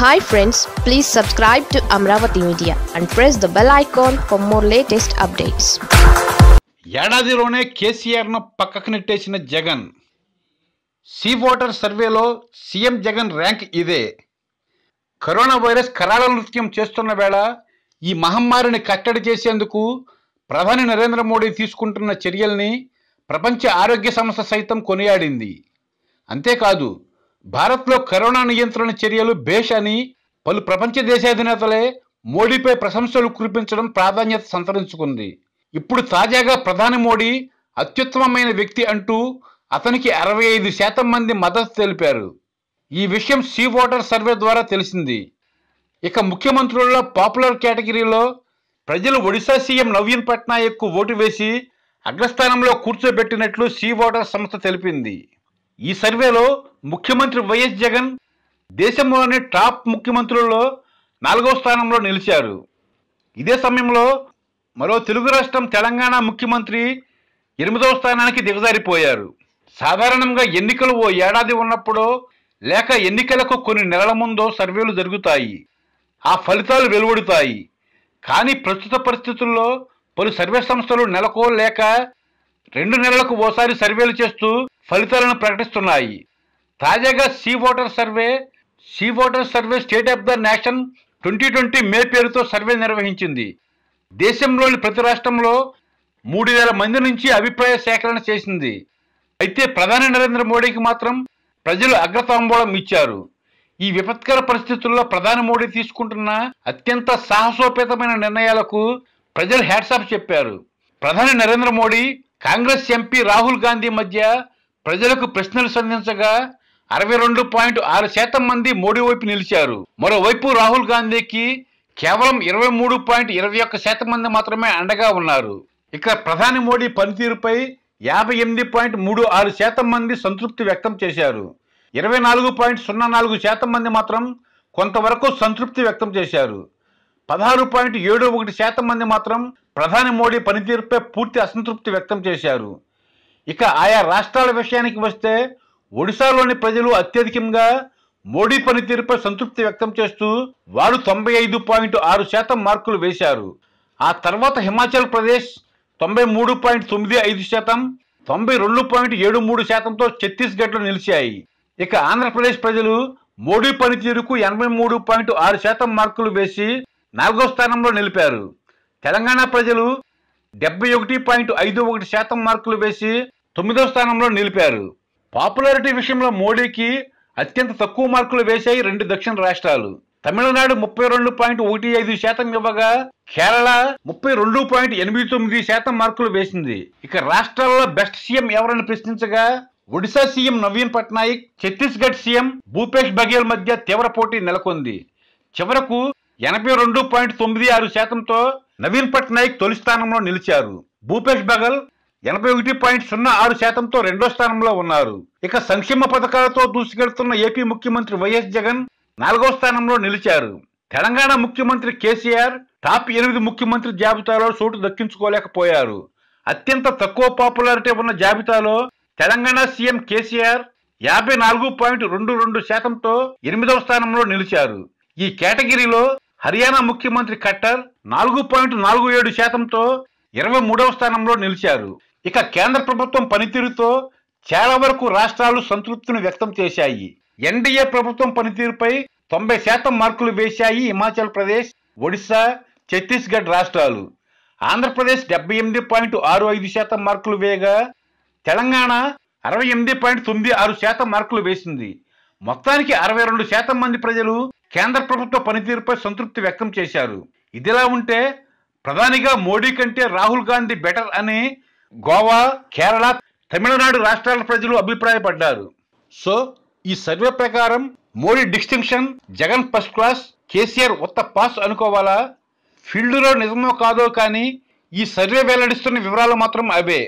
hi friends please subscribe to Amaravati media and press the bell icon for more latest updates ఏడాదిలోనే కేసీఆర్ను పక్కకు నెట్టేసిన Jagan C voter సర్వేలో CM Jagan rank ఇదే corona virus కరాళ నృత్యం చేస్తున్న వేళ ఈ మహమ్మారిని కట్టడి చేసేందుకు ప్రధాని నరేంద్ర మోడీ తీసుకుంటున్న చర్యల్ని ప్రపంచ ఆరోగ్య సంస్థ సైతం కొనియాడింది అంతేకాదు భారత్లో కరోనా నియంత్రణ చర్యలు భేష్ అని పలు ప్రపంచ దేశాధినేతలే మోడీపై ప్రశంసలు కురిపించడం ప్రాధాన్యత సంతరించుకుంది ఇప్పుడు తాజాగా ప్రధాని మోడీ అత్యుత్తమమైన వ్యక్తి అంటూ అతనికి అరవై ఐదు శాతం మంది మద్దతు తెలిపారు ఈ విషయం సీ వాటర్ సర్వే ద్వారా తెలిసింది ఇక ముఖ్యమంత్రుల్లో పాపులర్ కేటగిరీలో ప్రజలు ఒడిశా సీఎం నవీన్ పట్నాయక్కు ఓటు వేసి అగ్రస్థానంలో కూర్చోబెట్టినట్లు సీ వాటర్ సంస్థ తెలిపింది ఈ సర్వేలో ముఖ్యమంత్రి వైఎస్ జగన్ దేశంలోని టాప్ ముఖ్యమంత్రుల్లో నాలుగవ స్థానంలో నిలిచారు ఇదే సమయంలో మరో తెలుగు రాష్ట్రం తెలంగాణ ముఖ్యమంత్రి ఎనిమిదవ స్థానానికి దిగజారిపోయారు సాధారణంగా ఎన్నికలు ఓ ఏడాది ఉన్నప్పుడో లేక ఎన్నికలకు కొన్ని నెలల ముందో సర్వేలు జరుగుతాయి ఆ ఫలితాలు వెలువడుతాయి కానీ ప్రస్తుత పరిస్థితుల్లో పలు సర్వే సంస్థలు నెలకో లేక రెండు నెలలకు ఓసారి సర్వేలు చేస్తూ ఫలితాలను ప్రకటిస్తున్నాయి తాజాగా C voter survey C voter survey state of the nation twenty twenty May పేరుతో సర్వే నిర్వహించింది దేశంలోని ప్రతి రాష్ట్రంలో మూడు వేల మంది నుంచి అభిప్రాయ సేకరణ చేసింది అయితే ప్రధాని నరేంద్ర మోడీకి మాత్రం ప్రజలు అగ్రతాంబూలం ఇచ్చారు ఈ విపత్కర పరిస్థితుల్లో ప్రధాని మోడీ తీసుకుంటున్న అత్యంత సాహసోపేతమైన నిర్ణయాలకు ప్రజలు హ్యాట్సాప్ చెప్పారు ప్రధాని నరేంద్ర మోడీ కాంగ్రెస్ ఎంపీ రాహుల్ గాంధీ మధ్య ప్రజలకు ప్రశ్నలు సంధించగా అరవై రెండు పాయింట్ ఆరు శాతం మంది మోడీ వైపు నిలిచారు మరోవైపు రాహుల్ గాంధీకి కేవలం ఇరవై మూడు పాయింట్ ఇరవై ఒక్క శాతం మంది మాత్రమే అండగా ఉన్నారు ఇక ప్రధాని మోడీ పనితీరుపై యాభై ఎనిమిది పాయింట్ మూడు ఆరు శాతం మంది సంతృప్తి వ్యక్తం చేశారు ఇరవై నాలుగు పాయింట్ సున్నా నాలుగు శాతం మంది మాత్రం కొంతవరకు సంతృప్తి వ్యక్తం చేశారు పదహారు పాయింట్ ఏడు ఒకటి శాతం మంది మాత్రం ప్రధాని మోడీ పనితీరుపై పూర్తి అసంతృప్తి వ్యక్తం చేశారు ఇక ఆయా రాష్ట్రాల విషయానికి వస్తే ఒడిశాలోని ప్రజలు అత్యధికంగా మోడీ పనితీరుపై సంతృప్తి వ్యక్తం చేస్తూ వారు తొంభై ఐదు పాయింట్ ఆరు శాతం మార్కులు వేశారు ఆ తర్వాత హిమాచల్ ప్రదేశ్ తొంభై మూడు పాయింట్ తొమ్మిది ఐదు శాతం తొంభై రెండు పాయింట్ ఏడు మూడు శాతంతో ఛత్తీస్గఢ్లో నిలిచాయి ఇక ఆంధ్రప్రదేశ్ ప్రజలు మోడీ పనితీరుకు ఎనభై మూడు పాయింట్ ఆరు శాతం మార్కులు వేసి నాలుగో స్థానంలో నిలిపారు తెలంగాణ ప్రజలు డెబ్బై ఒకటి పాయింట్ ఐదు ఒకటి శాతం మార్కులు వేసి తొమ్మిదో స్థానంలో నిలిపారు పాపులారిటీ విషయంలో మోడీకి అత్యంత తక్కువ మార్కులు వేశాయి రెండు దక్షిణ రాష్ట్రాలు తమిళనాడు ముప్పై రెండు పాయింట్ ఒకటి ఐదు శాతం ఇవ్వగా కేరళ ముప్పై రెండు పాయింట్ ఎనిమిది తొమ్మిది శాతం మార్కులు వేసింది ఇక రాష్ట్రాల్లో బెస్ట్ సీఎం ఎవరని ప్రశ్నించగా ఒడిశా సీఎం నవీన్ పట్నాయక్ ఛత్తీస్గఢ్ సీఎం భూపేష్ బఘేల్ మధ్య తీవ్ర పోటీ నెలకొంది చివరకు ఎనభై రెండు పాయింట్ తొమ్మిది ఆరు శాతంతో నవీన్ పట్నాయక్ తొలి స్థానంలో నిలిచారు భూపేష్ బఘల్ ఎనభై ఒకటి పాయింట్ సున్నా ఆరు శాతంతో రెండో స్థానంలో ఉన్నారు ఇక సంక్షేమ పథకాలతో దూసుకెళ్తున్న ఏపీ ముఖ్యమంత్రి వైఎస్ జగన్ నాలుగో స్థానంలో నిలిచారు తెలంగాణ ముఖ్యమంత్రి కేసీఆర్ టాప్ ఎనిమిది ముఖ్యమంత్రి జాబితాలో చోటు దక్కించుకోలేకపోయారు అత్యంత తక్కువ పాపులారిటీ ఉన్న జాబితాలో తెలంగాణ సీఎం కేసీఆర్ యాభై నాలుగు పాయింట్ రెండు రెండు శాతంతో ఎనిమిదవ స్థానంలో నిలిచారు ఈ కేటగిరీలో హర్యానా ముఖ్యమంత్రి ఖట్టర్ నాలుగు పాయింట్ నాలుగు ఏడు శాతంతో ఇరవై మూడవ స్థానంలో నిలిచారు ఇక కేంద్ర ప్రభుత్వం పనితీరుతో చాలా వరకు రాష్ట్రాలు సంతృప్తిని వ్యక్తం చేశాయి ఎన్డీఏ ప్రభుత్వం పనితీరుపై తొంభై శాతం మార్కులు వేశాయి హిమాచల్ ప్రదేశ్ ఒడిశా ఛత్తీస్గఢ్ రాష్ట్రాలు ఆంధ్రప్రదేశ్ డెబ్బై ఎనిమిది పాయింట్ ఆరు ఐదు శాతం మార్కులు వేయగా తెలంగాణ అరవై ఎనిమిది పాయింట్ తొమ్మిది ఆరు శాతం మార్కులు వేసింది మొత్తానికి అరవై రెండు శాతం మంది ప్రజలు కేంద్ర ప్రభుత్వ పనితీరుపై సంతృప్తి వ్యక్తం చేశారు ఇదిలా ఉంటే ప్రధానిగా మోడీ కంటే రాహుల్ గాంధీ బెటర్ అని గోవా కేరళ తమిళనాడు రాష్ట్రాల ప్రజలు అభిప్రాయపడ్డారు సో ఈ సర్వే ప్రకారం Modi distinction Jagan first class KCR ఉత్త పాస్ అనుకోవాలా ఫీల్డ్లో నిజమో కాదో కానీ ఈ సర్వే వెల్లడిస్తున్న వివరాలు మాత్రం అవే